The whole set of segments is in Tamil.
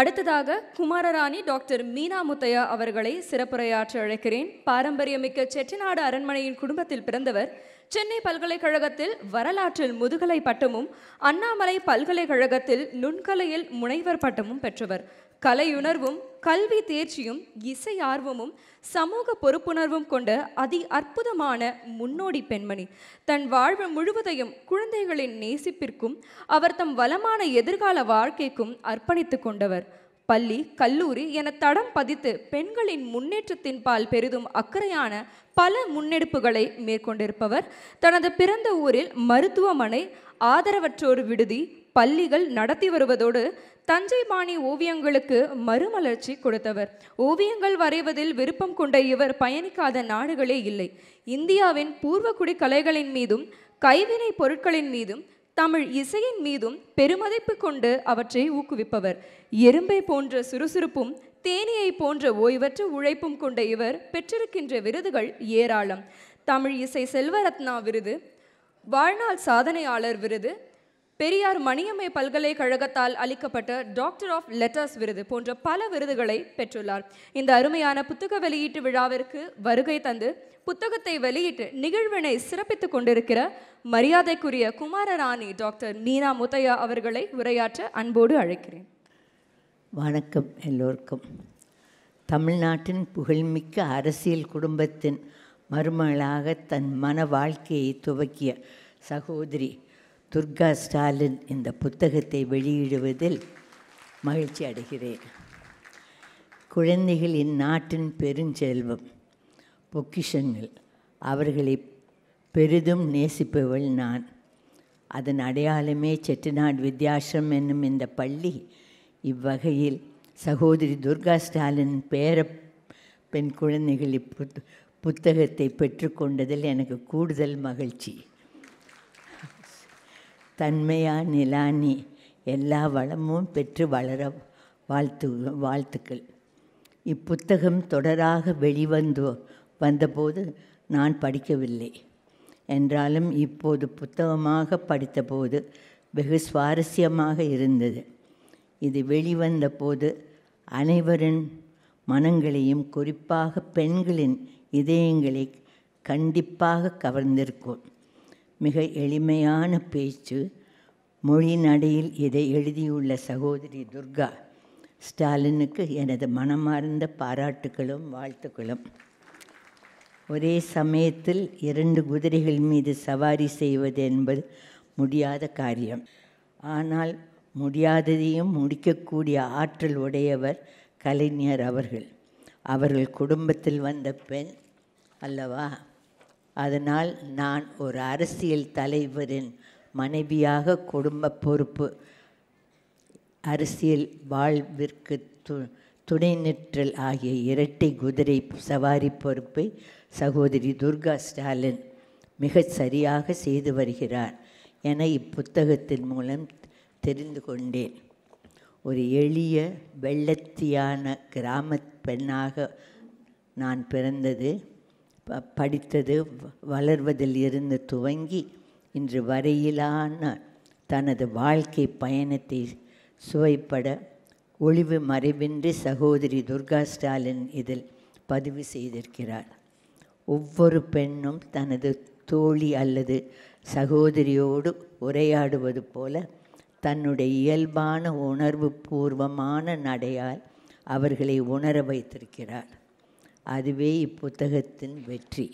அடுத்ததாக குமாரராணி டாக்டர் மீனா முத்தையா அவர்களை சிறப்புரையாற்ற அழைக்கிறேன் பாரம்பரியமிக்க செட்டிநாடு அரண்மனையின் குடும்பத்தில் பிறந்தவர் சென்னை பல்கலைக்கழகத்தில் வரலாற்றில் முதுகலை பட்டமும் அண்ணாமலை பல்கலைக்கழகத்தில் நுண்கலையில் முனைவர் பட்டமும் பெற்றவர் கலையுணர்வும் கல்வி தேர்ச்சியும் இசை ஆர்வமும் சமூக பொறுப்புணர்வும் கொண்ட அதி அற்புதமான முன்னோடி பெண்மணி தன் வாழ்வு முழுவதையும் குழந்தைகளின் நேசிப்பிற்கும் அவர் தம் வளமான எதிர்கால வாழ்க்கைக்கும் அர்ப்பணித்து கொண்டவர் பள்ளி கல்லூரி என தடம் பதித்து பெண்களின் முன்னேற்றத்தின் பால் பெரிதும் அக்கறையான பல முன்னெடுப்புகளை மேற்கொண்டிருப்பவர் தனது பிறந்த ஊரில் மருத்துவமனை ஆதரவற்றோர் விடுதி பள்ளிகள் நடத்தி வருவதோடு தஞ்சை பாணி ஓவியங்களுக்கு மறுமலர்ச்சி கொடுத்தவர் ஓவியங்கள் வரைவதில் விருப்பம் கொண்ட இவர் பயணிக்காத நாடுகளே இல்லை இந்தியாவின் பூர்வக்குடி கலைகளின் மீதும் கைவினை பொருட்களின் மீதும் தமிழ் இசையின் மீதும் பெருமதிப்பு கொண்டு அவற்றை ஊக்குவிப்பவர் எறும்பை போன்ற சுறுசுறுப்பும் தேனியை போன்ற ஓய்வற்ற உழைப்பும் கொண்ட இவர் பெற்றிருக்கின்ற விருதுகள் ஏராளம் தமிழ் இசை செல்வரத்னா விருது வாழ்நாள் சாதனையாளர் விருது பெரியார் மணியம்மை பல்கலைக்கழகத்தால் அளிக்கப்பட்ட டாக்டர் ஆஃப் லெட்டர்ஸ் விருது போன்ற பல விருதுகளை பெற்றுள்ளார் இந்த அருமையான புத்தக வெளியீட்டு விழாவிற்கு வருகை தந்து புத்தகத்தை வெளியிட்டு நிகழ்வினை சிறப்பித்துக் கொண்டிருக்கிற மரியாதைக்குரிய குமாரராணி டாக்டர் மீனா முத்தையா அவர்களை உரையாற்ற அன்போடு அழைக்கிறேன் வணக்கம் எல்லோருக்கும் தமிழ்நாட்டின் புகழ்மிக்க அரசியல் குடும்பத்தின் மருமகளாக தன் மன வாழ்க்கையை துவக்கிய சகோதரி துர்கா ஸ்டாலின் இந்த புத்தகத்தை வெளியிடுவதில் மகிழ்ச்சி அடைகிறேன் குழந்தைகள் இந்நாட்டின் பெருஞ்செல்வம் பொக்கிஷங்கள் அவர்களை பெரிதும் நேசிப்பவள் நான் அதன் அடையாளமே செட்டிநாடு வித்யாசிரம் என்னும் இந்த பள்ளி இவ்வகையில் சகோதரி துர்கா ஸ்டாலின் பேர பெண் குழந்தைகள் இப்பு புத்தகத்தை பெற்றுக்கொண்டதில் எனக்கு கூடுதல் மகிழ்ச்சி தன்மையா நிலானி எல்லா வளமும் பெற்று வளர வாழ்த்து வாழ்த்துக்கள் இப்புத்தகம் தொடராக வெளிவந்து வந்தபோது நான் படிக்கவில்லை என்றாலும் இப்போது புத்தகமாக படித்தபோது வெகு சுவாரஸ்யமாக இருந்தது இது வெளிவந்த போது அனைவரின் மனங்களையும் குறிப்பாக பெண்களின் இதயங்களை கண்டிப்பாக கவர்ந்திருக்கும் மிக எளிமையான பேச்சு மொழி நடையில் இதை எழுதியுள்ள சகோதரி துர்கா ஸ்டாலினுக்கு எனது மனமார்ந்த பாராட்டுகளும் வாழ்த்துக்களும் ஒரே சமயத்தில் இரண்டு குதிரைகள் மீது சவாரி செய்வது என்பது முடியாத காரியம் ஆனால் முடியாததையும் முடிக்கக்கூடிய ஆற்றல் உடையவர் கலைஞர் அவர்கள் அவர்கள் குடும்பத்தில் வந்த பெண் அல்லவா அதனால் நான் ஒரு அரசியல் தலைவரின் மனைவியாக குடும்ப பொறுப்பு அரசியல் வாழ்விற்கு து துணை நிற்றல் ஆகிய இரட்டை குதிரை சவாரி பொறுப்பை சகோதரி துர்கா ஸ்டாலின் மிக சரியாக செய்து வருகிறார் என இப்புத்தகத்தின் மூலம் தெரிந்து கொண்டேன் ஒரு எளிய வெள்ளத்தியான கிராம பெண்ணாக நான் பிறந்தது ப படித்தது வளர்வதில் இருந்து துவங்கி இன்று வரையிலான தனது வாழ்க்கை பயணத்தை சுவைப்பட ஒளிவு மறைவின்றி சகோதரி துர்கா ஸ்டாலின் இதில் பதிவு செய்திருக்கிறார் ஒவ்வொரு பெண்ணும் தனது தோழி அல்லது சகோதரியோடு உரையாடுவது போல தன்னுடைய இயல்பான உணர்வு பூர்வமான நடையால் அவர்களை உணர வைத்திருக்கிறார் அதுவே இப்புத்தகத்தின் வெற்றி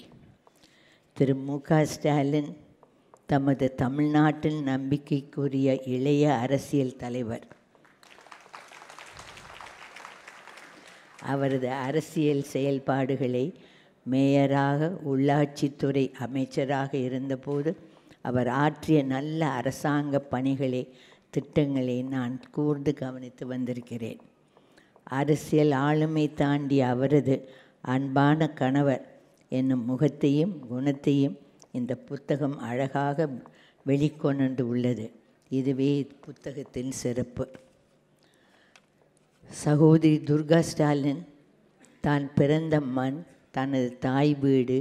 திரு மு க ஸ்டாலின் தமது தமிழ்நாட்டில் நம்பிக்கைக்குரிய இளைய அரசியல் தலைவர் அவரது அரசியல் செயல்பாடுகளை மேயராக உள்ளாட்சித்துறை அமைச்சராக இருந்தபோது அவர் ஆற்றிய நல்ல அரசாங்க பணிகளை திட்டங்களை நான் கூர்ந்து கவனித்து வந்திருக்கிறேன் அரசியல் ஆளுமை தாண்டிய அவரது அன்பான கணவர் என்னும் முகத்தையும் குணத்தையும் இந்த புத்தகம் அழகாக வெளிக்கொண்டு உள்ளது இதுவே புத்தகத்தின் சிறப்பு சகோதரி துர்கா ஸ்டாலின் தான் பிறந்த மண் தனது தாய் வீடு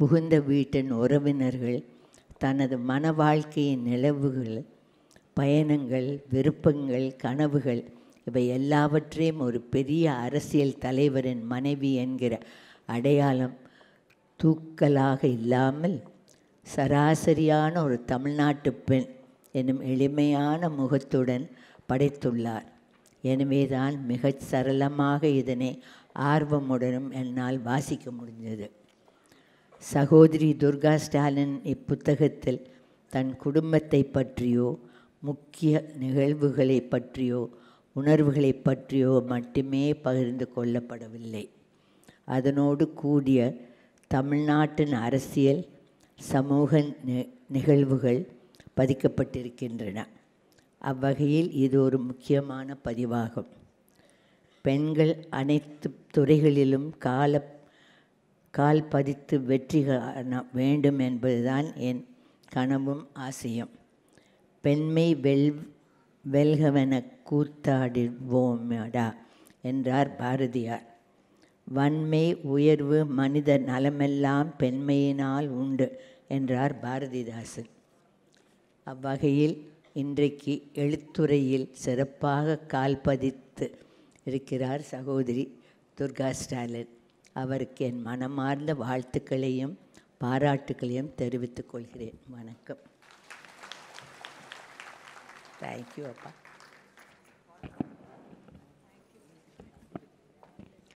புகுந்த வீட்டின் உறவினர்கள் தனது மன வாழ்க்கையின் நிலவுகள் பயணங்கள் விருப்பங்கள் கனவுகள் இவை எல்லாவற்றையும் ஒரு பெரிய அரசியல் தலைவரின் மனைவி என்கிற அடையாளம் தூக்கலாக இல்லாமல் சராசரியான ஒரு தமிழ்நாட்டு பெண் எனும் எளிமையான முகத்துடன் படைத்துள்ளார் எனவேதான் மிகச் சரளமாக இதனை ஆர்வமுடனும் என்னால் வாசிக்க முடிஞ்சது சகோதரி துர்கா ஸ்டாலின் இப்புத்தகத்தில் தன் குடும்பத்தை பற்றியோ முக்கிய நிகழ்வுகளை பற்றியோ உணர்வுகளை பற்றியோ மட்டுமே பகிர்ந்து கொள்ளப்படவில்லை அதனோடு கூடிய தமிழ்நாட்டின் அரசியல் சமூக நிகழ்வுகள் பதிக்கப்பட்டிருக்கின்றன அவ்வகையில் இது ஒரு முக்கியமான பதிவாகும் பெண்கள் அனைத்து துறைகளிலும் கால கால் பதித்து வெற்றி வேண்டும் என்பதுதான் என் கனவும் ஆசையும் பெண்மை வெல் வெல்கவன கூத்தாடிடுவோம்டா என்றார் பாரதியார் வன்மை உயர்வு மனித நலமெல்லாம் பெண்மையினால் உண்டு என்றார் பாரதிதாசன் அவ்வகையில் இன்றைக்கு எழுத்துறையில் சிறப்பாக கால்பதித்து இருக்கிறார் சகோதரி துர்கா ஸ்டாலின் அவருக்கு என் மனமார்ந்த வாழ்த்துக்களையும் பாராட்டுக்களையும் தெரிவித்துக் கொள்கிறேன் வணக்கம் Thank you, Appa.